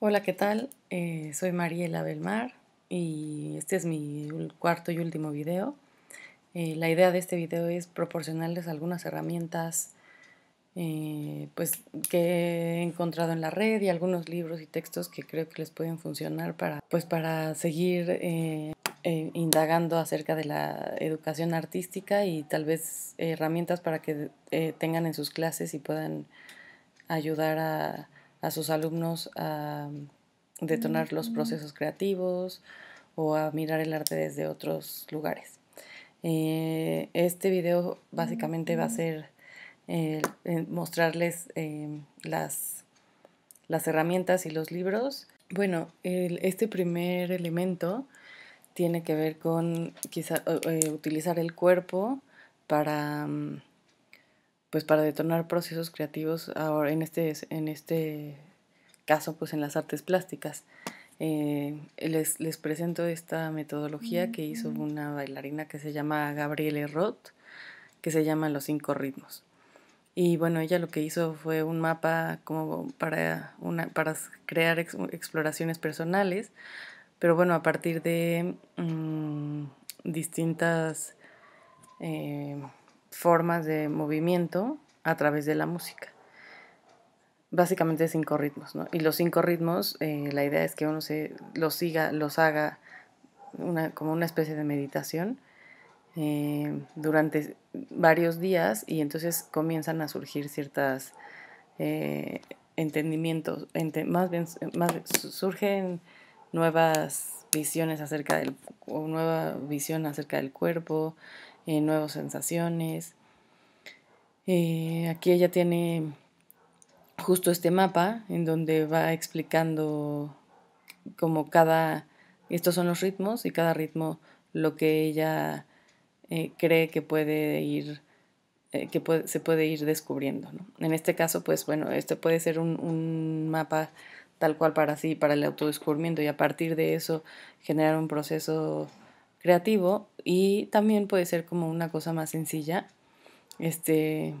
Hola, ¿qué tal? Eh, soy Mariela Belmar y este es mi cuarto y último video. Eh, la idea de este video es proporcionarles algunas herramientas eh, pues, que he encontrado en la red y algunos libros y textos que creo que les pueden funcionar para, pues, para seguir indagando acerca de la educación artística y tal vez herramientas para que tengan en sus clases y puedan ayudar a a sus alumnos a mm, detonar los procesos creativos o a mirar el arte desde otros lugares. Eh, este video básicamente va a ser mostrarles eh, las, las herramientas y los libros. Bueno, este primer elemento tiene que ver con quizá eh, utilizar el cuerpo para... Mm, pues para detonar procesos creativos ahora en este, en este caso pues en las artes plásticas. Eh, les, presento esta metodología que hizo una bailarina que se llama Gabriele Roth, que se llama Los Cinco Ritmos. Y bueno, ella lo que hizo fue un mapa como para, una, para crear exploraciones personales, pero bueno, a partir de mm, distintas... Eh, formas de movimiento a través de la música. Básicamente cinco ritmos, ¿no? Y los cinco ritmos, eh, la idea es que uno se los siga, los haga como una especie de meditación eh, durante varios días y entonces comienzan a surgir ciertas eh, entendimientos, más bien surgen nuevas visiones acerca del, nueva visión acerca del cuerpo, eh, nuevas sensaciones. Eh, aquí ella tiene justo este mapa en donde va explicando como cada, estos son los ritmos y cada ritmo lo que ella eh, cree que puede ir, que se puede ir descubriendo. En este caso, pues bueno, este puede ser un, un mapa tal cual para sí, para el autodescubrimiento y a partir de eso generar un proceso creativo y también puede ser como una cosa más sencilla. Este,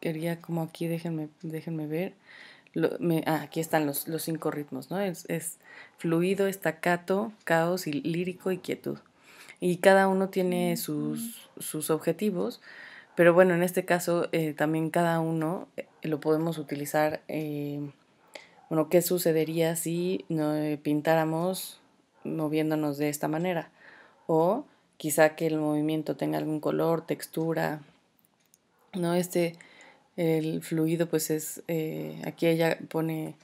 quería como aquí, déjenme, déjenme ver. Ah, aquí están los, cinco ritmos, ¿no? Es, fluido, estacato, caos, y lírico y quietud. Y cada uno tiene sus, objetivos, pero bueno, en este caso eh, también cada uno eh, lo podemos utilizar. Eh, bueno, ¿qué sucedería si no pintáramos moviéndonos de esta manera? o quizá que el movimiento tenga algún color, textura, ¿no? Este, el fluido, pues es, eh, aquí ella pone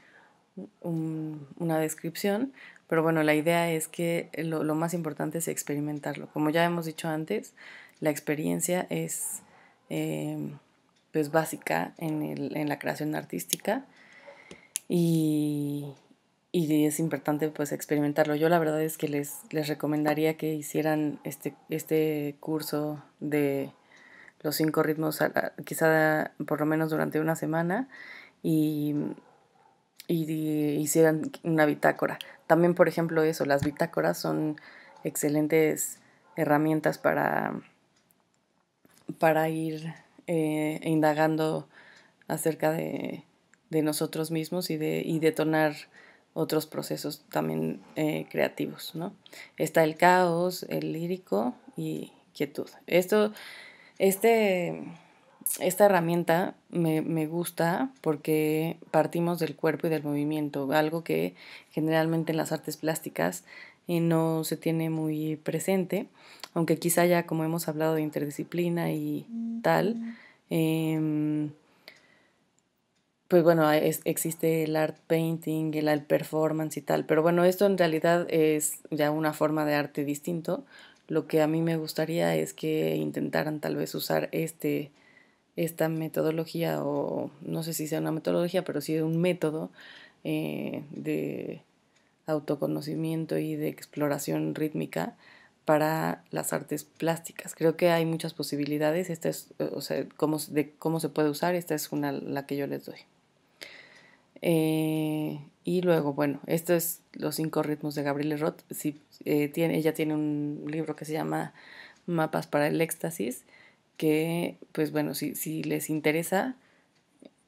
una descripción, pero bueno, la idea es que lo, más importante es experimentarlo. Como ya hemos dicho antes, la experiencia es eh, pues básica en, en la creación artística y y es importante pues experimentarlo. Yo la verdad es que les, les recomendaría que hicieran este, este curso de los cinco ritmos, quizá por lo menos durante una semana, y, hicieran una bitácora. También, por ejemplo, eso, las bitácoras son excelentes herramientas para, para ir eh, indagando acerca de, de, nosotros mismos y, de, y detonar otros procesos también eh, creativos, ¿no? Está el caos, el lírico y quietud. Esto, este, esta herramienta me, me, gusta porque partimos del cuerpo y del movimiento, algo que generalmente en las artes plásticas eh, no se tiene muy presente, aunque quizá ya como hemos hablado de interdisciplina y tal, eh, pues bueno, existe el art painting, el art performance y tal, pero bueno, esto en realidad es ya una forma de arte distinto. Lo que a mí me gustaría es que intentaran tal vez usar este, esta metodología, o no sé si sea una metodología, pero sí un método eh, de autoconocimiento y de exploración rítmica para las artes plásticas. Creo que hay muchas posibilidades. Esta es, o sea, cómo, de cómo se puede usar. Esta es una la que yo les doy. Eh, y luego, bueno, esto es Los cinco ritmos de Gabriel Roth. Eh, ella tiene un libro que se llama Mapas para el Éxtasis, que, pues bueno, si, les interesa,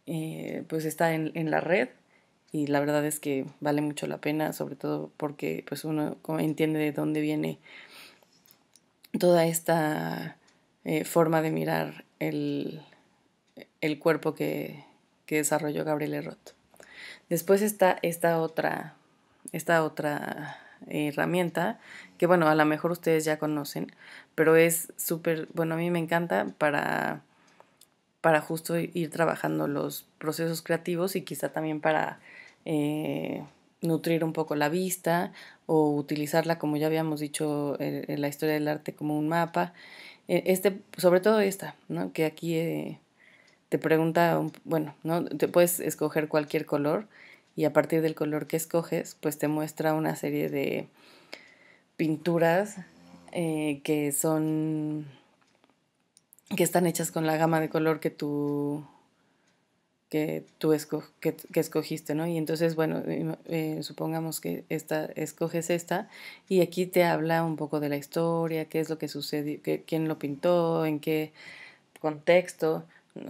eh, pues está en, la red y la verdad es que vale mucho la pena, sobre todo porque pues uno entiende de dónde viene toda esta forma de mirar el, cuerpo que, desarrolló Gabriel Roth. Después está esta otra, esta otra herramienta que bueno, a lo mejor ustedes ya conocen, pero es súper, bueno, a mí me encanta para, para justo ir trabajando los procesos creativos y quizá también para eh, nutrir un poco la vista o utilizarla, como ya habíamos dicho, eh, en, la historia del arte como un mapa. E, este, sobre todo esta, ¿no? que aquí eh, te pregunta, bueno, ¿no? Te puedes escoger cualquier color y a partir del color que escoges, pues te muestra una serie de pinturas eh, que son que están hechas con la gama de color que tú que tú escogiste, ¿no? Y entonces, bueno, eh, supongamos que esta, escoges esta y aquí te habla un poco de la historia, qué es lo que sucedió, quién lo pintó, en qué contexto,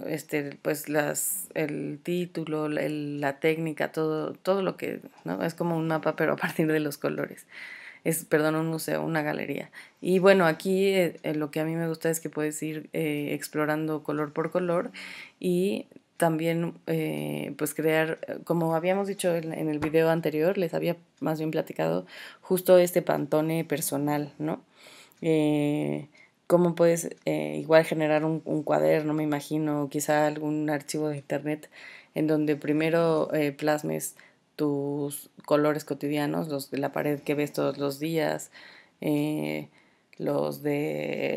este, pues las, el título, la técnica, todo, todo lo que, ¿no? Es como un mapa, pero a partir de los colores. Es, perdón, un museo, una galería. Y bueno, aquí eh, eh, lo que a mí me gusta es que puedes ir eh, explorando color por color y también pues crear, como habíamos dicho en, el video anterior, les había más bien platicado justo este pantone personal, ¿no? cómo puedes eh, igual generar un, cuaderno, me imagino, quizá algún archivo de internet en donde primero eh, plasmes tus colores cotidianos, los de la pared que ves todos los días, eh, los de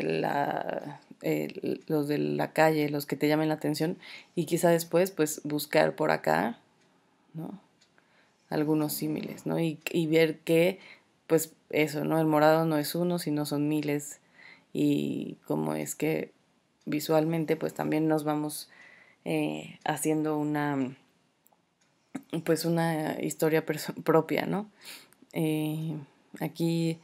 la calle, los que te llamen la atención, y quizá después, pues, buscar por acá, ¿no? algunos símiles, ¿no? Y, y ver que, pues, eso, ¿no? El morado no es uno, sino son miles y cómo es que visualmente pues también nos vamos eh, haciendo una pues una historia propia, ¿no? Eh, aquí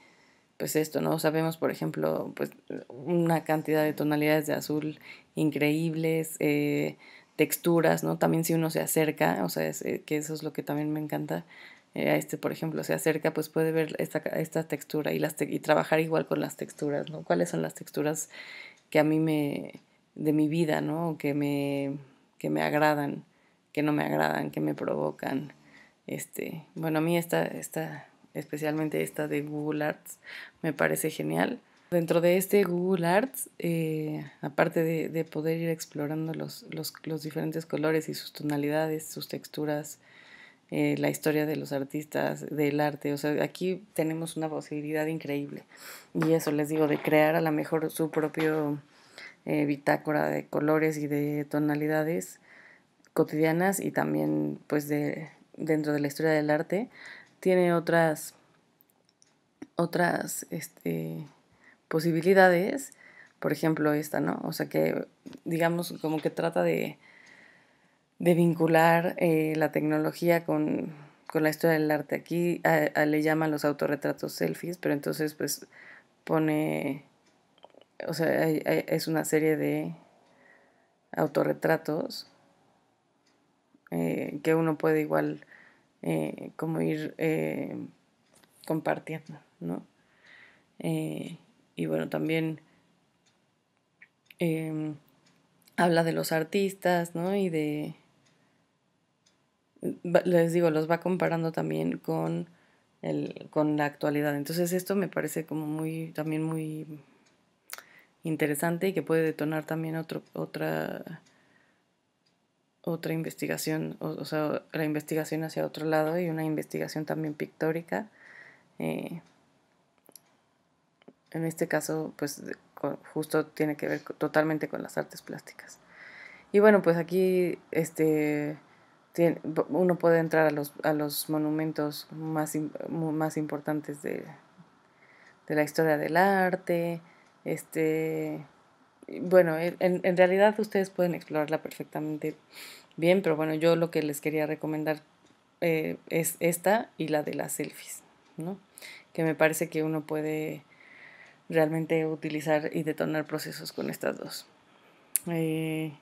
pues esto, ¿no? Sabemos, por ejemplo, pues una cantidad de tonalidades de azul increíbles, eh, texturas, ¿no? También si uno se acerca, o sea, que eso es lo que también me encanta, eh, a este, por ejemplo, se acerca, pues puede ver esta, textura y, las trabajar igual con las texturas, ¿no? ¿Cuáles son las texturas que a mí me, de mi vida, ¿no? Que me, que me agradan, que no me agradan, que me provocan. Este, bueno, a mí esta, especialmente esta de Google Arts, me parece genial. Dentro de este Google Arts, eh, aparte de, poder ir explorando los, diferentes colores y sus tonalidades, sus texturas, eh, la historia de los artistas, del arte. O sea, aquí tenemos una posibilidad increíble. Y eso les digo, de crear a lo mejor su propio eh, bitácora de colores y de tonalidades cotidianas y también pues de dentro de la historia del arte tiene otras otras este, posibilidades por ejemplo esta no o sea que digamos como que trata de de vincular eh, la tecnología con, la historia del arte. Aquí eh, le llaman los autorretratos selfies, pero entonces pues pone, o sea, es una serie de autorretratos eh, que uno puede igual como ir compartiendo, ¿no? y bueno, también em, habla de los artistas, ¿no? Y de les digo, los va comparando también con, el, con la actualidad. Entonces esto me parece como muy, también muy interesante y que puede detonar también otro, otra, otra investigación, o, sea, la investigación hacia otro lado y una investigación también pictórica. Eh, en este caso, pues justo tiene que ver totalmente con las artes plásticas. Y bueno, pues aquí este uno puede entrar a los, a los monumentos más, más importantes de, la historia del arte. Este, bueno, en, realidad ustedes pueden explorarla perfectamente bien, pero bueno, yo lo que les quería recomendar eh, es esta y la de las selfies, ¿no? Que me parece que uno puede realmente utilizar y detonar procesos con estas dos. Eh,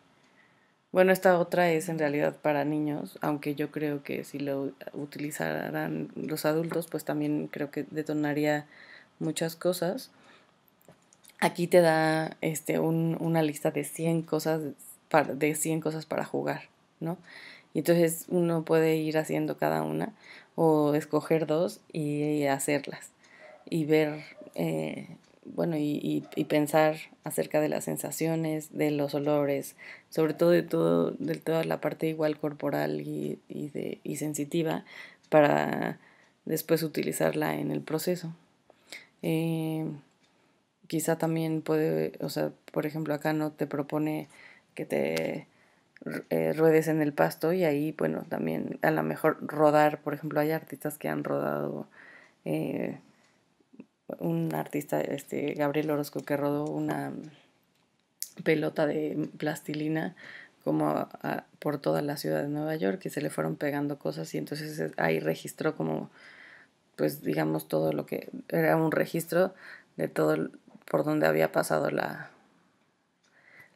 bueno, esta otra es en realidad para niños, aunque yo creo que si lo utilizaran los adultos, pues también creo que detonaría muchas cosas. Aquí te da este, una lista de 100 cosas para, de cosas para jugar, ¿no? Y entonces uno puede ir haciendo cada una o escoger dos y, hacerlas y ver eh, bueno, y, y, y, pensar acerca de las sensaciones, de los olores, sobre todo de, todo, de toda la parte igual corporal y, de, y sensitiva, para después utilizarla en el proceso. Eh, quizá también puede, o sea, por ejemplo, acá no te propone que te eh, ruedes en el pasto y ahí, bueno, también a lo mejor rodar, por ejemplo, hay artistas que han rodado. Eh, un artista, este, Gabriel Orozco, que rodó una pelota de plastilina como por toda la ciudad de Nueva York y se le fueron pegando cosas y entonces ahí registró como pues digamos todo lo que era un registro de todo por donde había pasado la,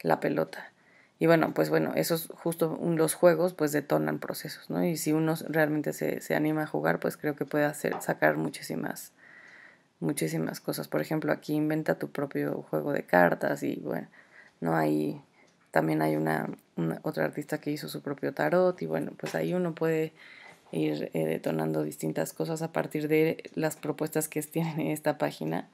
la pelota. Y bueno, pues bueno, esos justo los juegos pues detonan procesos, ¿no? Y si uno realmente se, se anima a jugar, pues creo que puede hacer, sacar muchísimas muchísimas cosas. Por ejemplo, aquí inventa tu propio juego de cartas y bueno, no hay... También hay una, otra artista que hizo su propio tarot y bueno, pues ahí uno puede ir eh, detonando distintas cosas a partir de las propuestas que tienen en esta página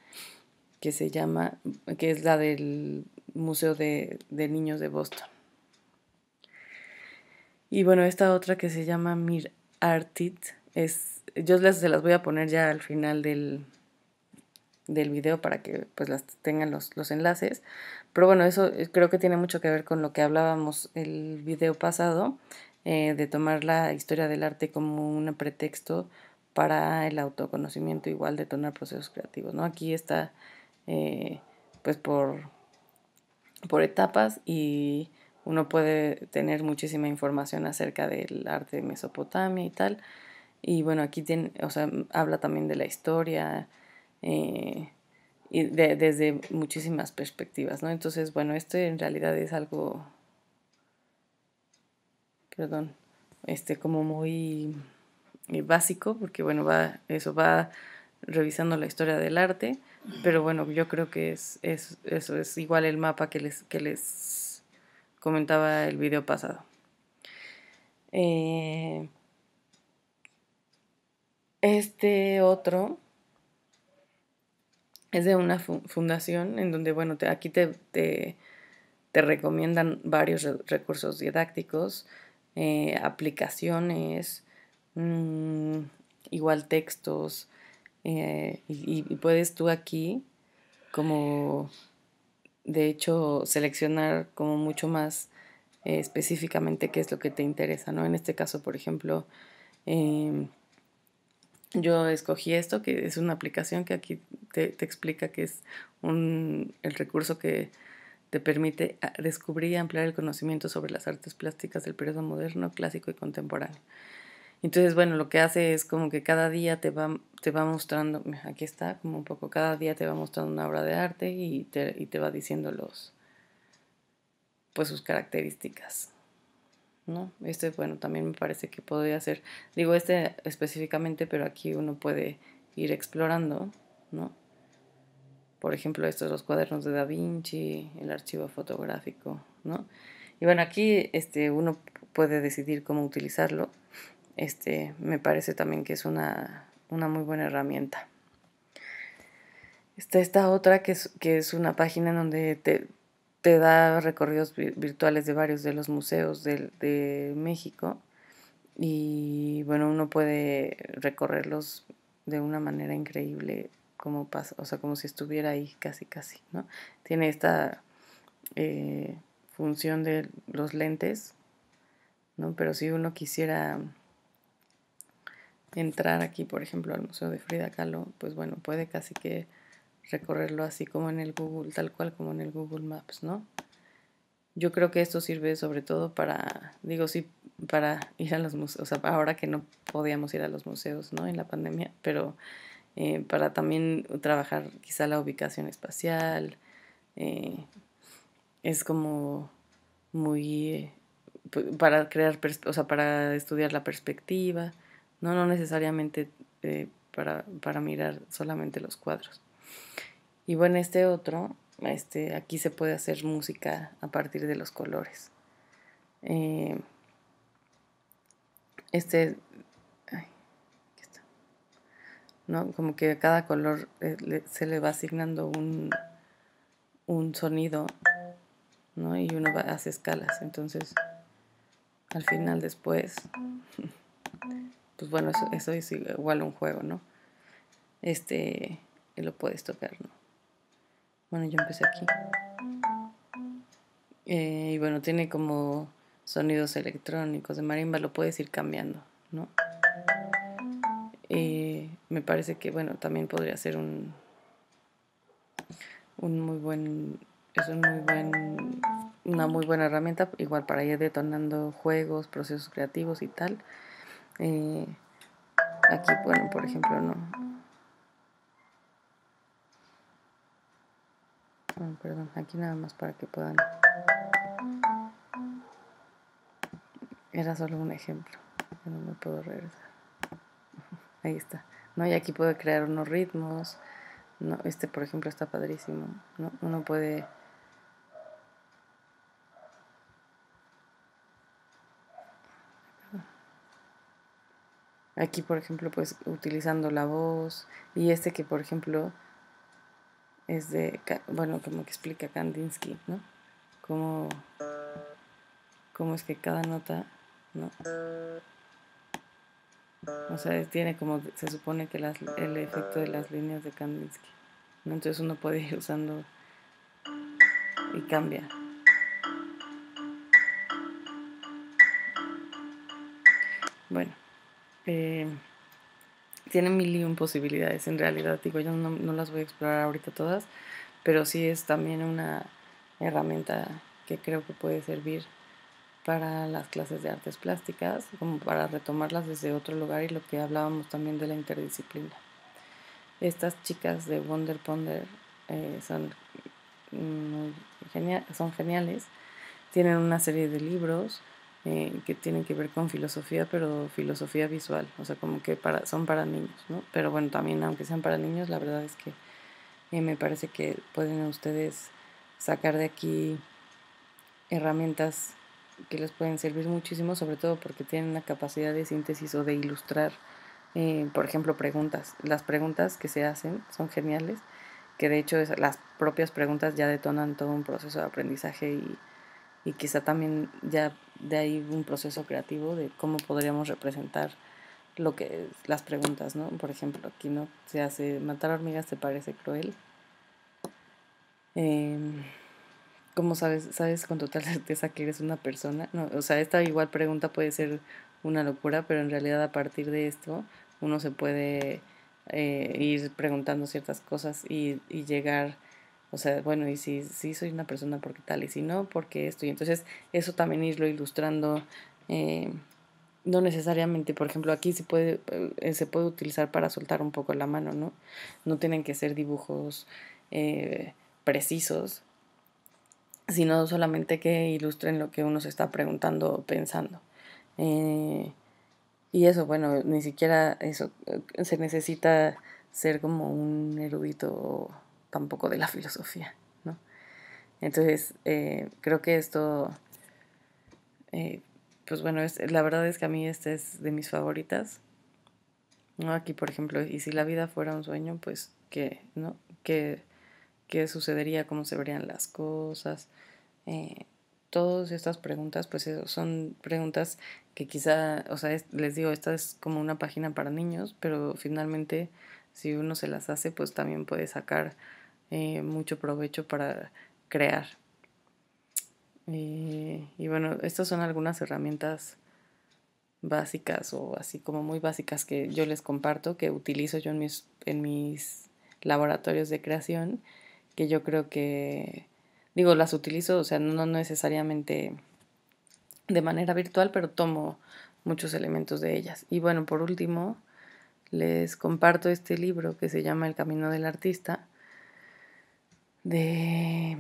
que se llama, que es la del Museo de, Niños de Boston. Y bueno, esta otra que se llama Mir Artit, es, yo se las voy a poner ya al final del, del video para que pues las tengan los, enlaces. Pero bueno, eso eh, creo que tiene mucho que ver con lo que hablábamos el video pasado, eh, de tomar la historia del arte como un pretexto para el autoconocimiento, igual de tomar procesos creativos, ¿no? Aquí está eh, pues por, por etapas y uno puede tener muchísima información acerca del arte de Mesopotamia y tal. Y bueno, aquí tiene, o sea, habla también de la historia, eh, y desde muchísimas perspectivas, ¿no? Entonces, bueno, esto en realidad es algo, perdón, este, como muy eh, básico, porque bueno, va, eso va revisando la historia del arte, pero bueno, yo creo que es, es eso es igual el mapa que les, que les comentaba el video pasado. Eh, este otro es de una fundación en donde, bueno, aquí te, te, recomiendan varios recursos didácticos, eh, aplicaciones, mm, igual textos, eh, y, puedes tú aquí como, de hecho, seleccionar como mucho más eh, específicamente qué es lo que te interesa, ¿no? En este caso, por ejemplo, em, yo escogí esto, que es una aplicación que aquí te, explica que es un, el recurso que te permite descubrir y ampliar el conocimiento sobre las artes plásticas del periodo moderno, clásico y contemporáneo. Entonces, bueno, lo que hace es como que cada día te va, mostrando, aquí está, como un poco, cada día te va mostrando una obra de arte y te, y te va diciendo los, pues sus características. ¿no? Este, bueno, también me parece que podría ser, digo este específicamente, pero aquí uno puede ir explorando, ¿no? Por ejemplo, estos los cuadernos de Da Vinci, el archivo fotográfico, ¿no? Y bueno, aquí este, uno puede decidir cómo utilizarlo. Este, me parece también que es una, muy buena herramienta. Está esta otra que es, que es una página en donde te, te da recorridos virtuales de varios de los museos de, México y bueno, uno puede recorrerlos de una manera increíble, como pasa, o sea, como si estuviera ahí casi, casi, ¿no? Tiene esta eh, función de los lentes, ¿no? Pero si uno quisiera entrar aquí, por ejemplo, al Museo de Frida Kahlo, pues bueno, puede casi que recorrerlo así como en el Google, tal cual como en el Google Maps, ¿no? Yo creo que esto sirve sobre todo para, digo, sí, para ir a los museos, o sea, ahora que no podíamos ir a los museos, ¿no? En la pandemia, pero eh, para también trabajar quizá la ubicación espacial, eh, es como muy, eh, para crear, o sea, para estudiar la perspectiva, no, no necesariamente para mirar solamente los cuadros. Y bueno, este otro, este, aquí se puede hacer música a partir de los colores. Eh, este, está. como que a cada color eh, se le va asignando un, un sonido, ¿no? Y uno hace escalas, entonces al final después, pues bueno, eso, eso es igual un juego, ¿no? Este, y lo puedes tocar, ¿no? Bueno, yo empecé aquí. Eh, y bueno, tiene como sonidos electrónicos de marimba, lo puedes ir cambiando, ¿no? Eh, me parece que, bueno, también podría ser un, un muy buen, es un muy buen, una muy buena herramienta, igual para ir detonando juegos, procesos creativos y tal. Eh, aquí, bueno, por ejemplo, no, perdón, aquí nada más para que puedan. Era solo un ejemplo, no me puedo regresar. Ahí está. ¿no? Y aquí puedo crear unos ritmos. ¿no? Este, por ejemplo, está padrísimo. ¿no? Uno puede. Aquí, por ejemplo, pues utilizando la voz. Y este que, por ejemplo, es de, bueno, como que explica Kandinsky, ¿no? Cómo, es que cada nota, ¿no? O sea, tiene como, se supone que el efecto de las líneas de Kandinsky, ¿no? Entonces uno puede ir usando y cambia. Bueno. Eh, tiene mil y un posibilidades en realidad. Digo, yo no, las voy a explorar ahorita todas, pero sí es también una herramienta que creo que puede servir para las clases de artes plásticas, como para retomarlas desde otro lugar y lo que hablábamos también de la interdisciplina. Estas chicas de Wonder Ponder eh, son geniales, tienen una serie de libros, eh, que tienen que ver con filosofía, pero filosofía visual, o sea, como que para, son para niños, ¿no? Pero bueno, también aunque sean para niños, la verdad es que eh, me parece que pueden ustedes sacar de aquí herramientas que les pueden servir muchísimo, sobre todo porque tienen la capacidad de síntesis o de ilustrar, eh, por ejemplo, preguntas. Las preguntas que se hacen son geniales, que de hecho las propias preguntas ya detonan todo un proceso de aprendizaje y y quizá también ya de ahí un proceso creativo de cómo podríamos representar lo que las preguntas, ¿no? Por ejemplo, aquí no se hace matar hormigas te parece cruel. Em, ¿Cómo sabes, sabes con total certeza que eres una persona? No, o sea, esta igual pregunta puede ser una locura, pero en realidad a partir de esto uno se puede eh, ir preguntando ciertas cosas y, y llegar o sea, bueno, y si, si soy una persona porque tal, y si no, porque esto. Y entonces eso también irlo ilustrando. Eh, no necesariamente, por ejemplo, aquí se puede, eh, se puede utilizar para soltar un poco la mano, ¿no? No tienen que ser dibujos eh, precisos, sino solamente que ilustren lo que uno se está preguntando o pensando. y eso, bueno, ni siquiera eso se necesita ser como un erudito tampoco de la filosofía, ¿no? Entonces, eh, creo que esto, eh, pues bueno, la verdad es que a mí esta es de mis favoritas, ¿no? Aquí, por ejemplo, y si la vida fuera un sueño, pues, ¿qué, no? ¿Qué, qué sucedería? ¿Cómo se verían las cosas? Eh, todas estas preguntas, pues son preguntas que quizá, o sea, les digo, esta es como una página para niños, pero finalmente si uno se las hace, pues también puede sacar eh, mucho provecho para crear. Y, eh, y bueno, estas son algunas herramientas básicas o así como muy básicas que yo les comparto, que utilizo yo en mis, en mis laboratorios de creación, que yo creo que, digo, las utilizo, o sea, no necesariamente de manera virtual, pero tomo muchos elementos de ellas. Y bueno, por último, les comparto este libro que se llama El Camino del Artista, de,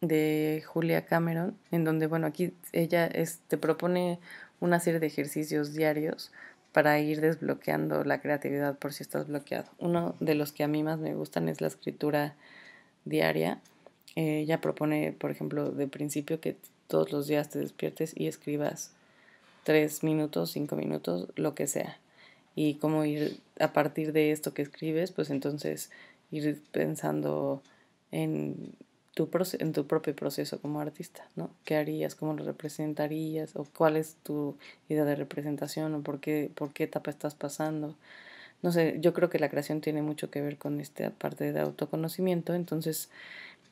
de Julia Cameron, en donde, bueno, aquí ella te este, propone una serie de ejercicios diarios para ir desbloqueando la creatividad por si estás bloqueado. Uno de los que a mí más me gustan es la escritura diaria. Eh, ella propone, por ejemplo, de principio que todos los días te despiertes y escribas tres minutos, cinco minutos, lo que sea. Y cómo ir a partir de esto que escribes, pues entonces ir pensando en tu, en tu propio proceso como artista, ¿no? ¿Qué harías? ¿Cómo lo representarías? ¿O cuál es tu idea de representación? ¿O por qué, por qué etapa estás pasando? No sé, yo creo que la creación tiene mucho que ver con esta parte de autoconocimiento, entonces,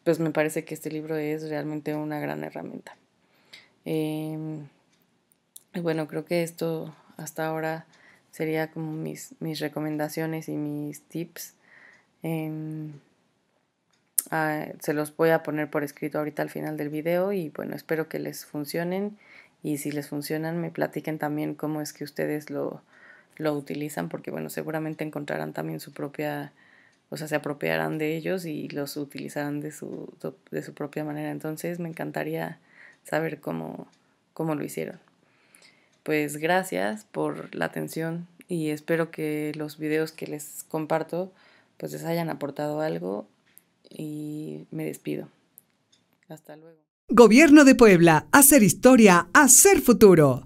pues me parece que este libro es realmente una gran herramienta. Em, bueno, creo que esto hasta ahora sería como mis, mis recomendaciones y mis tips. Eh, Ah, se los voy a poner por escrito ahorita al final del video y bueno, espero que les funcionen y si les funcionan me platiquen también cómo es que ustedes lo, lo utilizan porque bueno, seguramente encontrarán también su propia, o sea, se apropiarán de ellos y los utilizarán de su, de su propia manera. Entonces me encantaría saber cómo, cómo lo hicieron. Pues gracias por la atención y espero que los videos que les comparto pues les hayan aportado algo y me despido. Hasta luego. Gobierno de Puebla, hacer historia, hacer futuro.